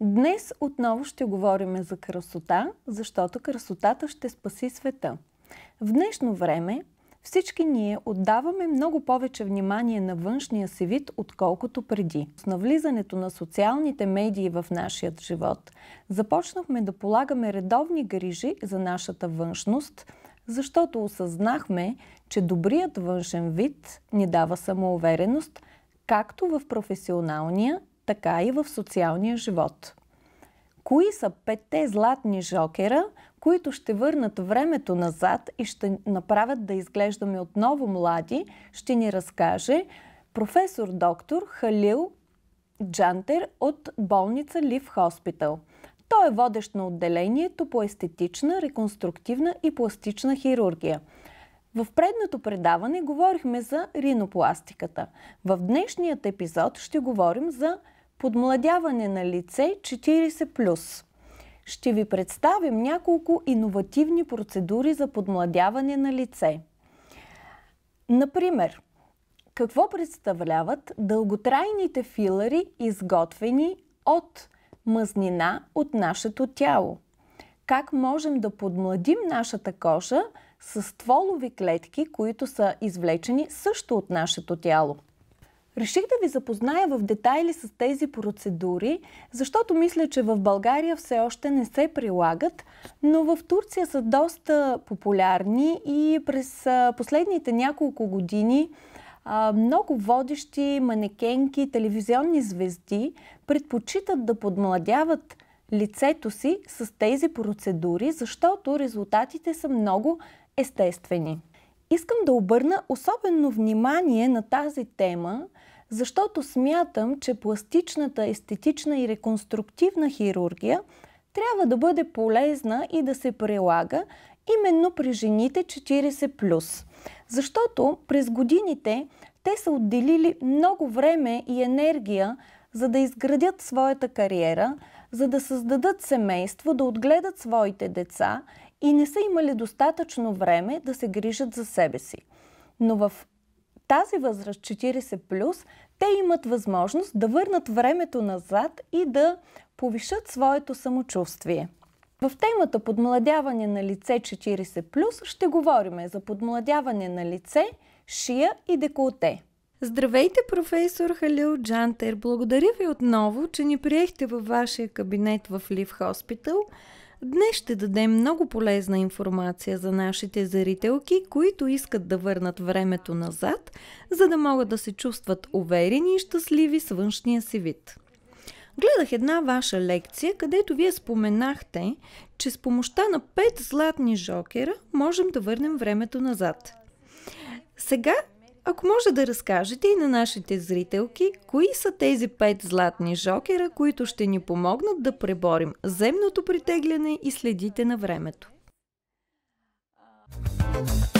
Днес отново ще говорим за красота, защото красотата ще спаси света. В днешно време всички ние отдаваме много повече внимание на външния си вид, отколкото преди. С навлизането на социалните медии в нашия живот, започнахме да полагаме редовни грижи за нашата външност, защото осъзнахме, че добрият външен вид ни дава самоувереност, както в професионалния, така и в социалния живот. Кои са петте златни жокера, които ще върнат времето назад и ще направят да изглеждаме отново млади, ще ни разкаже професор доктор Халил Джантер от болница Лив Хоспитал. Той е водещ на отделението по естетична, реконструктивна и пластична хирургия. В предното предаване говорихме за ринопластиката. В днешният епизод ще говорим за подмладяване на лице 40+. Ще ви представим няколко иновативни процедури за подмладяване на лице. Например, какво представляват дълготрайните филари, изготвени от мъзнина от нашето тяло? Как можем да подмладим нашата кожа с стволови клетки, които са извлечени също от нашето тяло? Реших да ви запозная в детайли с тези процедури, защото мисля, че в България все още не се прилагат, но в Турция са доста популярни и през последните няколко години много водещи манекенки, телевизионни звезди предпочитат да подмладяват лицето си с тези процедури, защото резултатите са много естествени. Искам да обърна особено внимание на тази тема, защото смятам, че пластичната, естетична и реконструктивна хирургия трябва да бъде полезна и да се прилага именно при жените 40+. Защото през годините те са отделили много време и енергия, за да изградят своята кариера, за да създадат семейство, да отгледат своите деца и не са имали достатъчно време да се грижат за себе си. Но в тази възраст 40+, те имат възможност да върнат времето назад и да повишат своето самочувствие. В темата подмладяване на лице 40+, ще говорим за подмладяване на лице, шия и деколте. Здравейте, професор Халил Джантер! Благодаря ви отново, че ни приехте във вашия кабинет в Лив Хоспитал. Днес ще дадем много полезна информация за нашите зрителки, които искат да върнат времето назад, за да могат да се чувстват уверени и щастливи с външния си вид. Гледах една ваша лекция, където вие споменахте, че с помощта на 5 златни жокера можем да върнем времето назад. Сега ако може да разкажете и на нашите зрителки, кои са тези пет златни жокера, които ще ни помогнат да преборим земното притегляне и следите на времето. Thank you